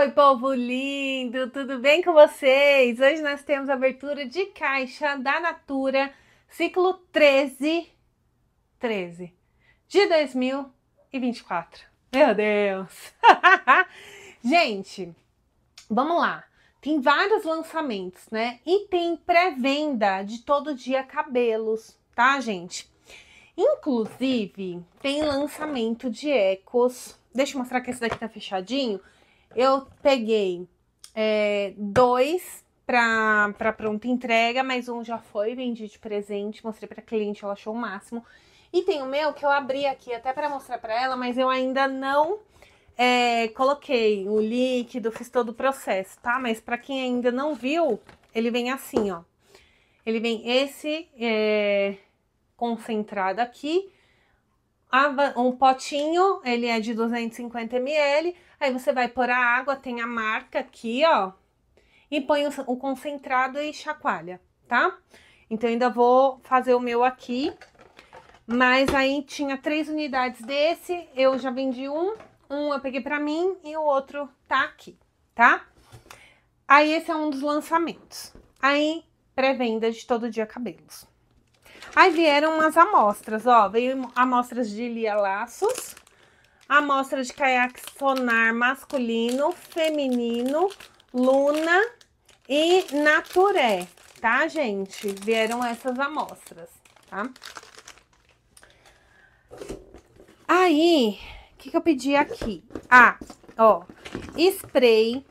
Oi, povo lindo, tudo bem com vocês? Hoje nós temos abertura de caixa da Natura, ciclo 13, 13 de 2024. Meu Deus! Gente, vamos lá. Tem vários lançamentos, né? E tem pré-venda de todo dia cabelos, tá, gente? Inclusive, tem lançamento de ecos. Deixa eu mostrar que esse daqui tá fechadinho eu peguei é, dois para pronta entrega, mas um já foi vendido de presente, mostrei para cliente, ela achou o máximo. E tem o meu que eu abri aqui até para mostrar para ela, mas eu ainda não é, coloquei o líquido, fiz todo o processo, tá? Mas para quem ainda não viu, ele vem assim, ó. Ele vem esse é, concentrado aqui um potinho, ele é de 250 ml. Aí você vai pôr a água, tem a marca aqui, ó. E põe o, o concentrado e chacoalha, tá? Então, ainda vou fazer o meu aqui. Mas aí tinha três unidades desse, eu já vendi um. Um eu peguei pra mim e o outro tá aqui, tá? Aí, esse é um dos lançamentos. Aí, pré-venda de Todo Dia Cabelos. Aí vieram umas amostras, ó. Veio amostras de Lia Laços, amostra de caiaque sonar masculino, feminino, Luna e Naturé, tá, gente? Vieram essas amostras, tá? Aí, o que, que eu pedi aqui? Ah, ó, spray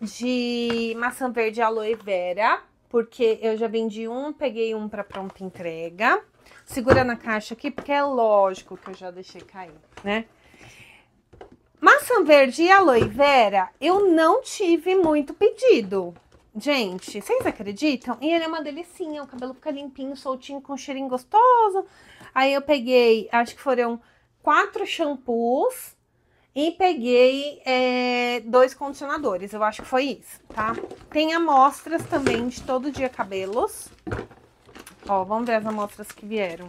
de maçã verde aloe vera porque eu já vendi um, peguei um para pronta entrega. Segura na caixa aqui, porque é lógico que eu já deixei cair, né? Maçã verde e aloe vera, eu não tive muito pedido. Gente, vocês acreditam? E ele é uma delicinha, o cabelo fica limpinho, soltinho, com um cheirinho gostoso. Aí eu peguei, acho que foram quatro shampoos e peguei é, dois condicionadores, eu acho que foi isso, tá? Tem amostras também de todo dia cabelos. Ó, vamos ver as amostras que vieram.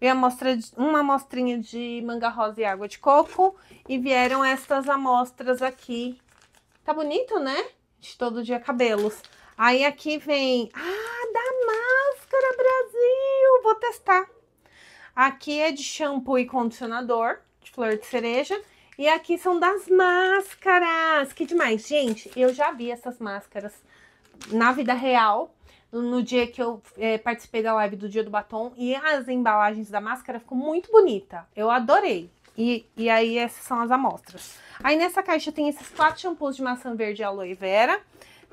vi amostra de, uma amostrinha de manga rosa e água de coco e vieram estas amostras aqui. Tá bonito, né? De todo dia cabelos. Aí aqui vem... Ah, da máscara, Brasil! Vou testar. Aqui é de shampoo e condicionador, de flor de cereja. E aqui são das máscaras. Que demais. Gente, eu já vi essas máscaras na vida real. No dia que eu é, participei da live do Dia do Batom. E as embalagens da máscara ficam muito bonita. Eu adorei. E, e aí, essas são as amostras. Aí, nessa caixa tem esses quatro shampoos de maçã verde e aloe vera.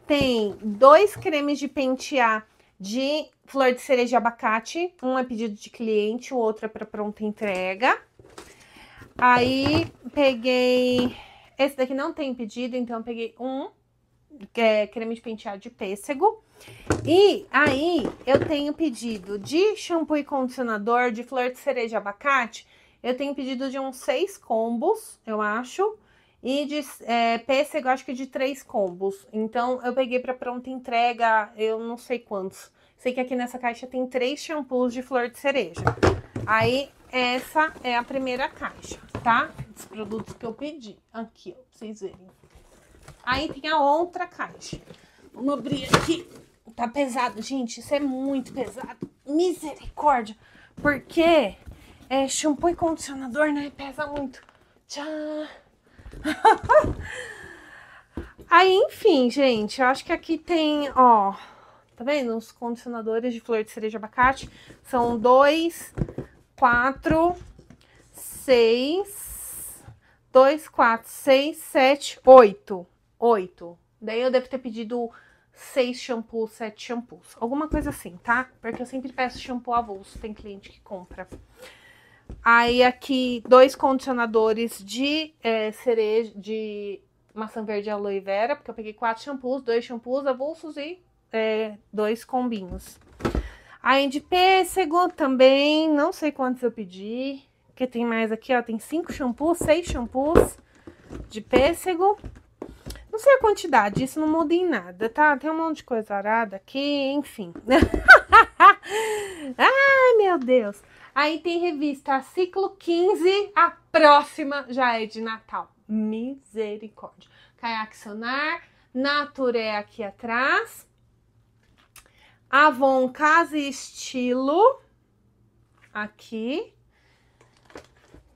Tem dois cremes de pentear de flor de cereja e abacate. Um é pedido de cliente, o outro é para pronta entrega. Aí peguei. Esse daqui não tem pedido, então peguei um que é creme de penteado de pêssego. E aí eu tenho pedido de shampoo e condicionador de flor de cereja abacate. Eu tenho pedido de uns seis combos, eu acho. E de é, pêssego, acho que de três combos. Então, eu peguei para pronta entrega, eu não sei quantos. Sei que aqui nessa caixa tem três shampoos de flor de cereja. Aí, essa é a primeira caixa, tá? Dos produtos que eu pedi. Aqui, ó, pra vocês verem. Aí tem a outra caixa. Vamos abrir aqui. Tá pesado, gente. Isso é muito pesado. Misericórdia. Porque é, shampoo e condicionador, né? Pesa muito. Tchau. Aí, enfim, gente. Eu acho que aqui tem, ó. Tá vendo? Os condicionadores de flor de cereja e abacate. São dois quatro, seis, dois, quatro, seis, sete, oito. Oito. Daí eu devo ter pedido seis shampoos, sete shampoos. Alguma coisa assim, tá? Porque eu sempre peço shampoo avulso, tem cliente que compra. Aí aqui, dois condicionadores de é, cereja, de maçã verde aloe vera, porque eu peguei quatro shampoos, dois shampoos avulsos e é, dois combinhos. Aí de pêssego também, não sei quantos eu pedi, porque tem mais aqui, ó, tem cinco shampoos, seis shampoos de pêssego. Não sei a quantidade, isso não muda em nada, tá? Tem um monte de coisa arada aqui, enfim. Ai, meu Deus. Aí tem revista Ciclo 15, a próxima já é de Natal. Misericórdia. Caiaque Sonar, nature aqui atrás. Avon Casa e Estilo. Aqui.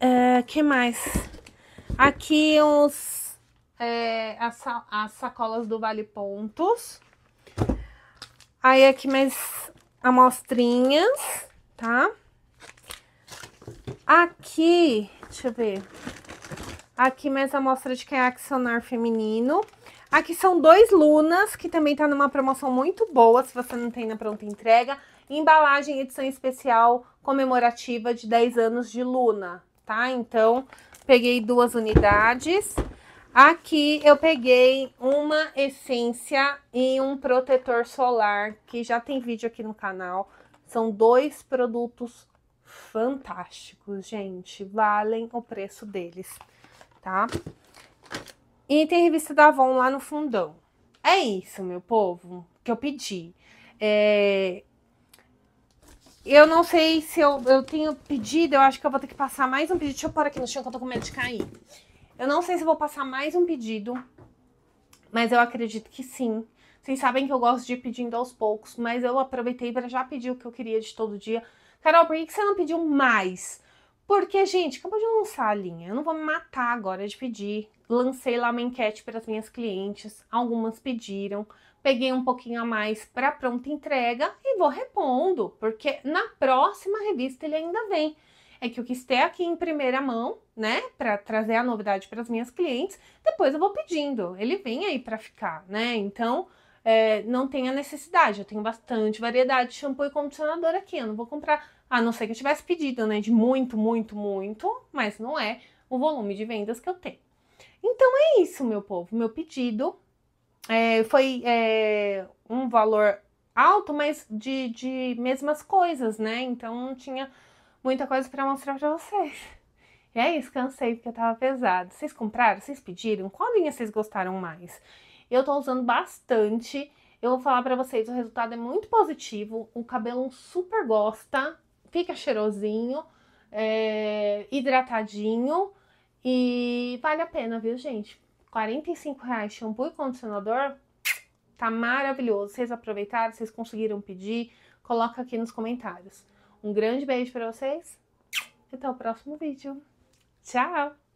Uh, que mais? Aqui os, é, as, as sacolas do Vale Pontos. Aí aqui mais amostrinhas, tá? Aqui, deixa eu ver. Aqui mais amostra de que é accionar feminino. Aqui são dois Lunas, que também tá numa promoção muito boa, se você não tem na pronta entrega. Embalagem edição especial comemorativa de 10 anos de Luna, tá? Então, peguei duas unidades. Aqui eu peguei uma essência e um protetor solar, que já tem vídeo aqui no canal. São dois produtos fantásticos, gente. Valem o preço deles, tá? E tem revista da Avon lá no fundão. É isso, meu povo, que eu pedi. É... Eu não sei se eu, eu tenho pedido, eu acho que eu vou ter que passar mais um pedido. Deixa eu pôr aqui no chão que eu tô com medo de cair. Eu não sei se vou passar mais um pedido, mas eu acredito que sim. Vocês sabem que eu gosto de ir pedindo aos poucos, mas eu aproveitei para já pedir o que eu queria de todo dia. Carol, por que você não pediu mais? Porque, gente, acabou de lançar a linha. Eu não vou me matar agora de pedir. Lancei lá uma enquete para as minhas clientes. Algumas pediram. Peguei um pouquinho a mais para pronta entrega e vou repondo, porque na próxima revista ele ainda vem. É que eu quis ter aqui em primeira mão, né, para trazer a novidade para as minhas clientes. Depois eu vou pedindo. Ele vem aí para ficar, né? Então, é, não tem a necessidade. Eu tenho bastante variedade de shampoo e condicionador aqui. Eu não vou comprar a não ser que eu tivesse pedido, né, de muito, muito, muito, mas não é o volume de vendas que eu tenho. Então é isso, meu povo. Meu pedido é, foi é, um valor alto, mas de, de mesmas coisas, né? Então não tinha muita coisa para mostrar para vocês. E é isso, cansei porque eu tava pesado. Vocês compraram? Vocês pediram? Qual linha vocês gostaram mais? Eu tô usando bastante. Eu vou falar para vocês, o resultado é muito positivo. O cabelo super gosta fica cheirosinho, é, hidratadinho e vale a pena, viu, gente? R$45,00 reais shampoo e condicionador, tá maravilhoso. Vocês aproveitaram, vocês conseguiram pedir, coloca aqui nos comentários. Um grande beijo para vocês. e Até o próximo vídeo. Tchau!